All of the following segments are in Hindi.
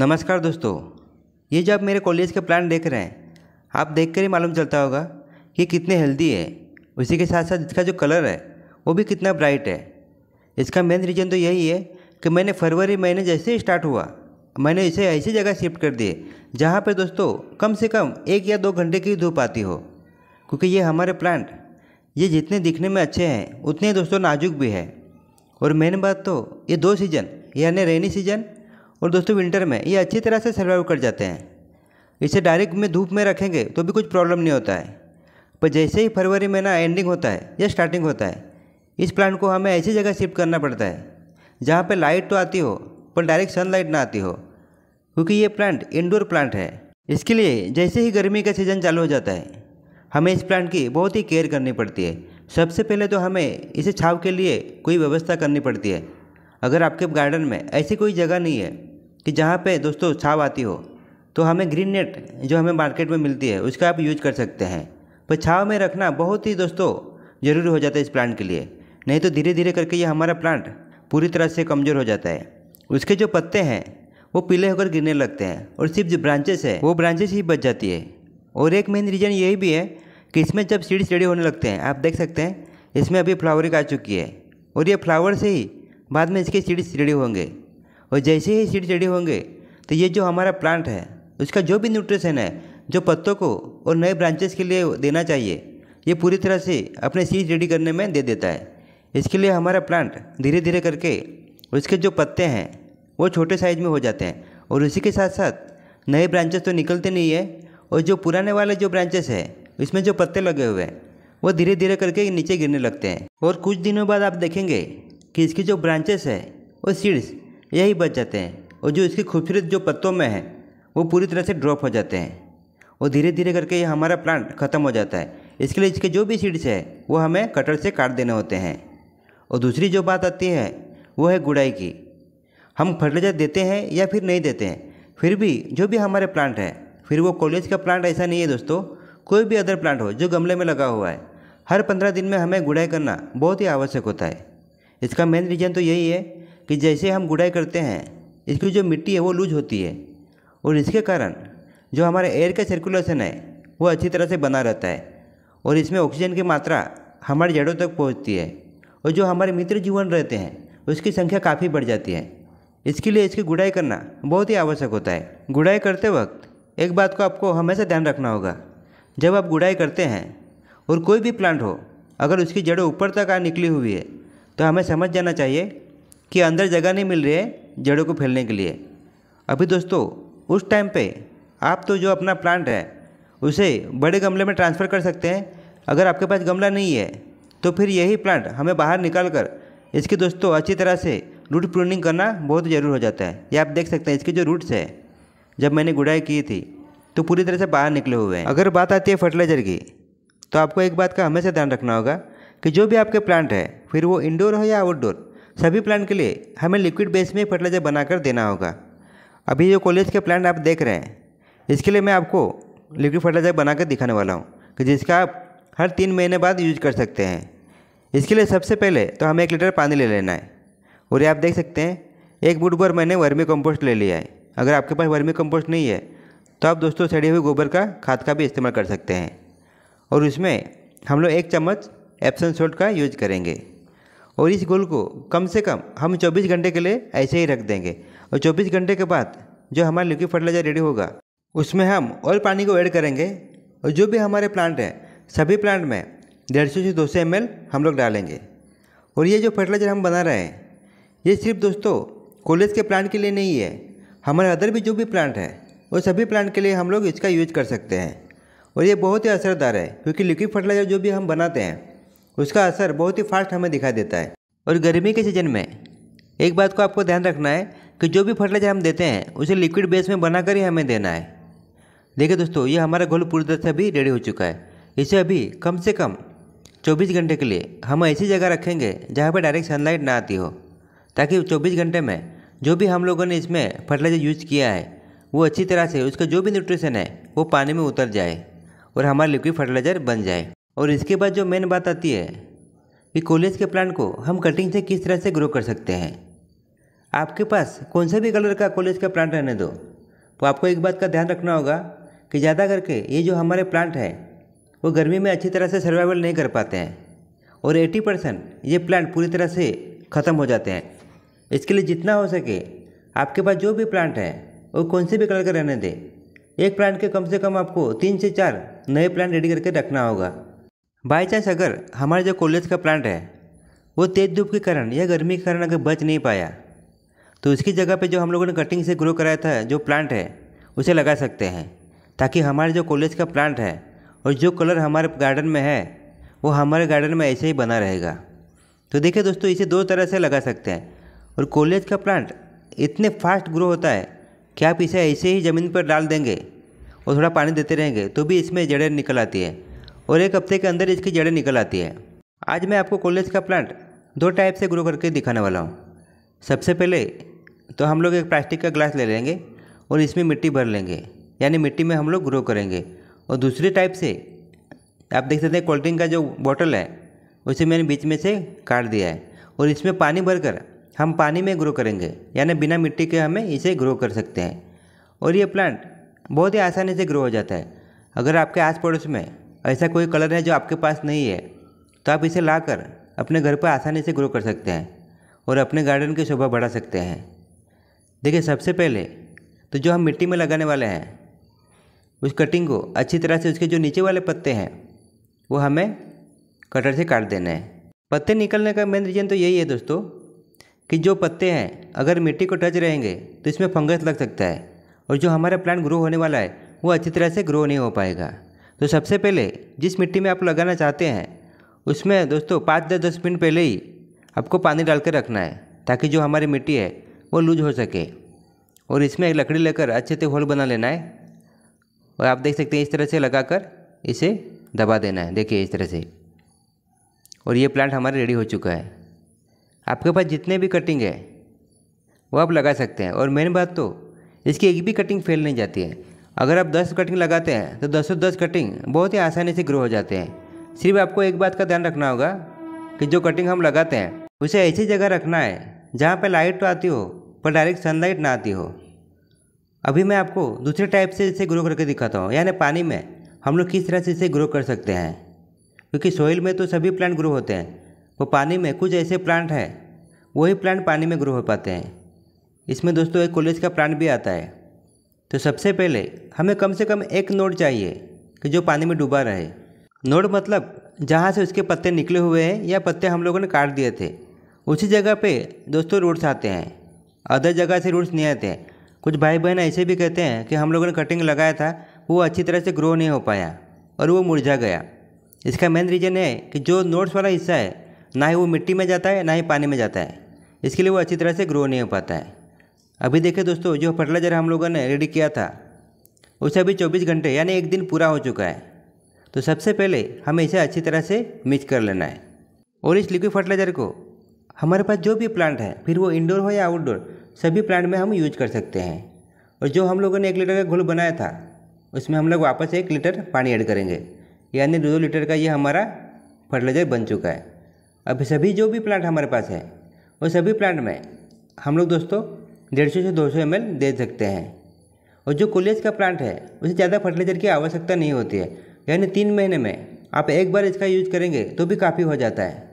नमस्कार दोस्तों ये जो आप मेरे कॉलेज के प्लान देख रहे हैं आप देख कर ही मालूम चलता होगा कि कितने हेल्दी है उसी के साथ साथ इसका जो कलर है वो भी कितना ब्राइट है इसका मेन रीज़न तो यही है कि मैंने फरवरी महीने जैसे ही स्टार्ट हुआ मैंने इसे ऐसी जगह शिफ्ट कर दिए जहाँ पर दोस्तों कम से कम एक या दो घंटे की धूप आती हो क्योंकि ये हमारे प्लांट ये जितने दिखने में अच्छे हैं उतने दोस्तों नाजुक भी है और मेन बात तो ये दो सीज़न यानी रेनी सीजन और दोस्तों विंटर में ये अच्छी तरह से सर्वाइव कर जाते हैं इसे डायरेक्ट में धूप में रखेंगे तो भी कुछ प्रॉब्लम नहीं होता है पर जैसे ही फरवरी महीना एंडिंग होता है या स्टार्टिंग होता है इस प्लांट को हमें ऐसी जगह शिफ्ट करना पड़ता है जहाँ पर लाइट तो आती हो पर डायरेक्ट सनलाइट ना आती हो क्योंकि ये प्लांट इंडोर प्लांट है इसके लिए जैसे ही गर्मी का सीज़न चालू हो जाता है हमें इस प्लांट की बहुत ही केयर करनी पड़ती है सबसे पहले तो हमें इसे छाव के लिए कोई व्यवस्था करनी पड़ती है अगर आपके गार्डन में ऐसी कोई जगह नहीं है कि जहाँ पे दोस्तों छाव आती हो तो हमें ग्रीन नेट जो हमें मार्केट में मिलती है उसका आप यूज कर सकते हैं पर छाव में रखना बहुत ही दोस्तों ज़रूरी हो जाता है इस प्लांट के लिए नहीं तो धीरे धीरे करके ये हमारा प्लांट पूरी तरह से कमज़ोर हो जाता है उसके जो पत्ते हैं वो पीले होकर गिरने लगते हैं और सिर्फ जो ब्रांचेस है वो ब्रांचेस ही बच जाती है और एक मेन रीज़न यही भी है कि इसमें जब सीड्स रेडी होने लगते हैं आप देख सकते हैं इसमें अभी फ्लावरिंग आ चुकी है और ये फ्लावर से ही बाद में इसके सीड्स रेडी होंगे और जैसे ही सीड जड़े होंगे तो ये जो हमारा प्लांट है उसका जो भी न्यूट्रिशन है जो पत्तों को और नए ब्रांचेस के लिए देना चाहिए ये पूरी तरह से अपने सीड रेडी करने में दे देता है इसके लिए हमारा प्लांट धीरे धीरे करके उसके जो पत्ते हैं वो छोटे साइज में हो जाते हैं और उसी के साथ साथ नए ब्रांचेस तो निकलते नहीं है और जो पुराने वाले जो ब्रांचेस है उसमें जो पत्ते लगे हुए हैं वो धीरे धीरे करके नीचे गिरने लगते हैं और कुछ दिनों बाद आप देखेंगे कि इसकी जो ब्रांचेस है वो सीड्स यही बच जाते हैं और जो इसकी खूबसूरत जो पत्तों में है वो पूरी तरह से ड्रॉप हो जाते हैं और धीरे धीरे करके ये हमारा प्लांट ख़त्म हो जाता है इसके लिए इसके जो भी सीड्स है वो हमें कटर से काट देने होते हैं और दूसरी जो बात आती है वो है गुड़ाई की हम फर्टिलाइजर देते हैं या फिर नहीं देते हैं फिर भी जो भी हमारे प्लांट है फिर वो कॉलेज का प्लांट ऐसा नहीं है दोस्तों कोई भी अदर प्लांट हो जो गमले में लगा हुआ है हर पंद्रह दिन में हमें गुड़ाई करना बहुत ही आवश्यक होता है इसका मेन रीज़न तो यही है कि जैसे हम गुड़ाई करते हैं इसकी जो मिट्टी है वो लूज होती है और इसके कारण जो हमारे एयर का सर्कुलेशन है वो अच्छी तरह से बना रहता है और इसमें ऑक्सीजन की मात्रा हमारे जड़ों तक पहुँचती है और जो हमारे मित्र जीवन रहते हैं उसकी संख्या काफ़ी बढ़ जाती है इसके लिए इसकी गुड़ाई करना बहुत ही आवश्यक होता है गुड़ाई करते वक्त एक बात को आपको हमेशा ध्यान रखना होगा जब आप गुड़ाई करते हैं और कोई भी प्लांट हो अगर उसकी जड़ों ऊपर तक आ निकली हुई है तो हमें समझ जाना चाहिए कि अंदर जगह नहीं मिल रही है जड़ों को फैलने के लिए अभी दोस्तों उस टाइम पे आप तो जो अपना प्लांट है उसे बड़े गमले में ट्रांसफ़र कर सकते हैं अगर आपके पास गमला नहीं है तो फिर यही प्लांट हमें बाहर निकाल कर इसके दोस्तों अच्छी तरह से रूट प्रूनिंग करना बहुत ज़रूर हो जाता है ये आप देख सकते हैं इसके जो रूट्स है जब मैंने गुड़ाई की थी तो पूरी तरह से बाहर निकले हुए हैं अगर बात आती है फर्टिलाइज़र की तो आपको एक बात का हमेशा ध्यान रखना होगा कि जो भी आपके प्लांट है फिर वो इंडोर हो या आउटडोर सभी प्लान के लिए हमें लिक्विड बेस में फर्टिलाइज़र बनाकर देना होगा अभी जो कॉलेज के प्लान आप देख रहे हैं इसके लिए मैं आपको लिक्विड फर्टिलाइज़र बनाकर दिखाने वाला हूँ कि जिसका आप हर तीन महीने बाद यूज कर सकते हैं इसके लिए सबसे पहले तो हमें एक लीटर पानी ले लेना है और ये आप देख सकते हैं एक बुट भर मैंने वर्मी कंपोस्ट ले लिया है अगर आपके पास वर्मी कंपोस्ट नहीं है तो आप दोस्तों सड़े हुए गोबर का खाद का भी इस्तेमाल कर सकते हैं और उसमें हम लोग एक चम्मच एप्सन सोल्ट का यूज करेंगे और इस गोल को कम से कम हम 24 घंटे के लिए ऐसे ही रख देंगे और 24 घंटे के बाद जो हमारा लिक्विड फर्टिलाइजर रेडी होगा उसमें हम और पानी को ऐड करेंगे और जो भी हमारे प्लांट हैं सभी प्लांट में डेढ़ सौ से दो सौ एम हम लोग डालेंगे और ये जो फर्टिलाइज़र हम बना रहे हैं ये सिर्फ दोस्तों कॉलेज के प्लांट के लिए नहीं है हमारे अदर भी जो भी प्लांट है वो सभी प्लांट के लिए हम लोग इसका यूज कर सकते हैं और ये बहुत ही असरदार है क्योंकि लिक्विड फर्टिलाइज़र जो भी हम बनाते हैं उसका असर बहुत ही फास्ट हमें दिखाई देता है और गर्मी के सीजन में एक बात को आपको ध्यान रखना है कि जो भी फर्टिलाइजर हम देते हैं उसे लिक्विड बेस में बनाकर ही हमें देना है देखिए दोस्तों ये हमारा घोल पूरी तरह से अभी रेडी हो चुका है इसे अभी कम से कम 24 घंटे के लिए हम ऐसी जगह रखेंगे जहाँ पर डायरेक्ट सनलाइट ना आती हो ताकि 24 घंटे में जो भी हम लोगों ने इसमें फर्टिलाइज़र यूज किया है वो अच्छी तरह से उसका जो भी न्यूट्रिशन है वो पानी में उतर जाए और हमारा लिक्विड फर्टिलाइज़र बन जाए और इसके बाद जो मेन बात आती है कि कॉलेज के प्लांट को हम कटिंग से किस तरह से ग्रो कर सकते हैं आपके पास कौन से भी कलर का कॉलेज का प्लांट रहने दो तो आपको एक बात का ध्यान रखना होगा कि ज़्यादा करके ये जो हमारे प्लांट है वो गर्मी में अच्छी तरह से सर्वाइवल नहीं कर पाते हैं और 80 परसेंट ये प्लांट पूरी तरह से ख़त्म हो जाते हैं इसके लिए जितना हो सके आपके पास जो भी प्लांट है वो कौन से भी कलर का रहने दें एक प्लांट के कम से कम आपको तीन से चार नए प्लांट रेडी करके रखना होगा बाई चांस अगर हमारे जो कॉलेज का प्लांट है वो तेज़ धूप के कारण या गर्मी के कारण अगर बच नहीं पाया तो उसकी जगह पे जो हम लोगों ने कटिंग से ग्रो कराया था जो प्लांट है उसे लगा सकते हैं ताकि हमारे जो कॉलेज का प्लांट है और जो कलर हमारे गार्डन में है वो हमारे गार्डन में ऐसे ही बना रहेगा तो देखिए दोस्तों इसे दो तरह से लगा सकते हैं और कॉलेज का प्लांट इतने फास्ट ग्रो होता है कि आप इसे ऐसे ही ज़मीन पर डाल देंगे और थोड़ा पानी देते रहेंगे तो भी इसमें जड़ें निकल आती है और एक हफ्ते के अंदर इसकी जड़ें निकल आती है आज मैं आपको कॉलेज का प्लांट दो टाइप से ग्रो करके दिखाने वाला हूँ सबसे पहले तो हम लोग एक प्लास्टिक का ग्लास ले लेंगे और इसमें मिट्टी भर लेंगे यानी मिट्टी में हम लोग ग्रो करेंगे और दूसरे टाइप से आप देख सकते हैं कोल्ड ड्रिंक का जो बॉटल है उसे मैंने बीच में से काट दिया है और इसमें पानी भरकर हम पानी में ग्रो करेंगे यानी बिना मिट्टी के हमें इसे ग्रो कर सकते हैं और ये प्लांट बहुत ही आसानी से ग्रो हो जाता है अगर आपके आस पड़ोस में ऐसा कोई कलर है जो आपके पास नहीं है तो आप इसे लाकर अपने घर पर आसानी से ग्रो कर सकते हैं और अपने गार्डन की शोभा बढ़ा सकते हैं देखिए सबसे पहले तो जो हम मिट्टी में लगाने वाले हैं उस कटिंग को अच्छी तरह से उसके जो नीचे वाले पत्ते हैं वो हमें कटर से काट देने हैं पत्ते निकलने का मेन रीज़न तो यही है दोस्तों कि जो पत्ते हैं अगर मिट्टी को टच रहेंगे तो इसमें फंगस लग सकता है और जो हमारा प्लांट ग्रो होने वाला है वो अच्छी तरह से ग्रो नहीं हो पाएगा तो सबसे पहले जिस मिट्टी में आप लगाना चाहते हैं उसमें दोस्तों पाँच दस दस मिनट पहले ही आपको पानी डाल कर रखना है ताकि जो हमारी मिट्टी है वो लूज हो सके और इसमें एक लकड़ी लेकर अच्छे से होल बना लेना है और आप देख सकते हैं इस तरह से लगाकर इसे दबा देना है देखिए इस तरह से और ये प्लांट हमारा रेडी हो चुका है आपके पास जितने भी कटिंग है वो आप लगा सकते हैं और मेन बात तो इसकी एक भी कटिंग फेल नहीं जाती है अगर आप दस कटिंग लगाते हैं तो दसों दस कटिंग बहुत ही आसानी से ग्रो हो जाते हैं सिर्फ आपको एक बात का ध्यान रखना होगा कि जो कटिंग हम लगाते हैं उसे ऐसी जगह रखना है जहाँ पर लाइट तो आती हो पर डायरेक्ट सनलाइट ना आती हो अभी मैं आपको दूसरे टाइप से इसे ग्रो करके दिखाता हूँ यानी पानी में हम लोग किस तरह से इसे ग्रो कर सकते हैं क्योंकि सोइल में तो सभी प्लांट ग्रो होते हैं वो पानी में कुछ ऐसे प्लांट हैं वही प्लांट पानी में ग्रो हो पाते हैं इसमें दोस्तों एक कॉलेज का प्लांट भी आता है तो सबसे पहले हमें कम से कम एक नोड चाहिए कि जो पानी में डूबा रहे नोड मतलब जहाँ से उसके पत्ते निकले हुए हैं या पत्ते हम लोगों ने काट दिए थे उसी जगह पे दोस्तों रूट्स आते हैं अदर जगह से रूट्स नहीं आते हैं कुछ भाई बहन ऐसे भी कहते हैं कि हम लोगों ने कटिंग लगाया था वो अच्छी तरह से ग्रो नहीं हो पाया और वो मुरझा गया इसका मेन रीज़न है कि जो नोट्स वाला हिस्सा है ना ही वो मिट्टी में जाता है ना ही पानी में जाता है इसके लिए वो अच्छी तरह से ग्रो नहीं हो पाता है अभी देखें दोस्तों जो फर्टिलाइज़र हम लोगों ने रेडी किया था उसे अभी चौबीस घंटे यानी एक दिन पूरा हो चुका है तो सबसे पहले हमें इसे अच्छी तरह से मिक्स कर लेना है और इस लिक्विड फर्टिलाइज़र को हमारे पास जो भी प्लांट है फिर वो इंडोर हो या आउटडोर सभी प्लांट में हम यूज कर सकते हैं और जो हम लोगों ने एक लीटर का घोल बनाया था उसमें हम लोग वापस एक लीटर पानी ऐड करेंगे यानी दो लीटर का ये हमारा फर्टिलाइज़र बन चुका है अब सभी जो भी प्लांट हमारे पास है वो सभी प्लांट में हम लोग दोस्तों डेढ़ सौ से दो सौ एम दे सकते हैं और जो कोलेज का प्लांट है उसे ज़्यादा फर्टिलाइजर की आवश्यकता नहीं होती है यानी तीन महीने में आप एक बार इसका यूज करेंगे तो भी काफ़ी हो जाता है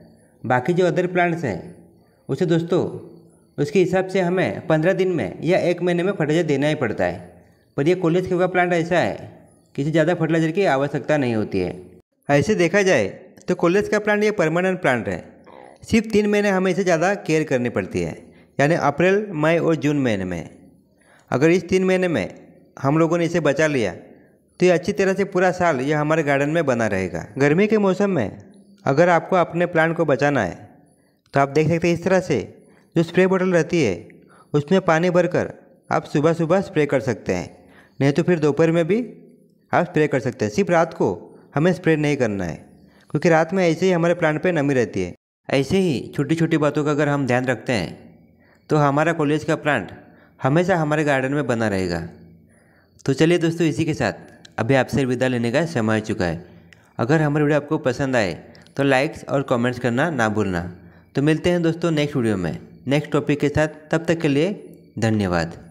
बाकी जो अदर प्लांट्स हैं उसे दोस्तों उसके हिसाब से हमें पंद्रह दिन में या एक महीने में फर्टिलाइजर देना ही पड़ता है पर यह कोलेज का प्लांट ऐसा है कि इसे ज़्यादा फर्टिलाइजर की आवश्यकता नहीं होती है ऐसे देखा जाए तो कोलेज का प्लांट ये परमानेंट प्लांट है सिर्फ तीन महीने हमें इसे ज़्यादा केयर करनी पड़ती है यानी अप्रैल मई और जून महीने में अगर इस तीन महीने में हम लोगों ने इसे बचा लिया तो ये अच्छी तरह से पूरा साल यह हमारे गार्डन में बना रहेगा गर्मी के मौसम में अगर आपको अपने प्लांट को बचाना है तो आप देख सकते हैं इस तरह से जो स्प्रे बोतल रहती है उसमें पानी भरकर आप सुबह सुबह स्प्रे कर सकते हैं नहीं तो फिर दोपहर में भी आप स्प्रे कर सकते हैं सिर्फ रात को हमें स्प्रे नहीं करना है क्योंकि रात में ऐसे ही हमारे प्लांट पे नमी रहती है ऐसे ही छोटी छोटी बातों का अगर हम ध्यान रखते हैं तो हमारा कॉलेज का प्लांट हमेशा हमारे गार्डन में बना रहेगा तो चलिए दोस्तों इसी के साथ अभी आपसे विदा लेने का समय आ चुका है अगर हमारी वीडियो आपको पसंद आए तो लाइक्स और कमेंट्स करना ना भूलना तो मिलते हैं दोस्तों नेक्स्ट वीडियो में नेक्स्ट टॉपिक के साथ तब तक के लिए धन्यवाद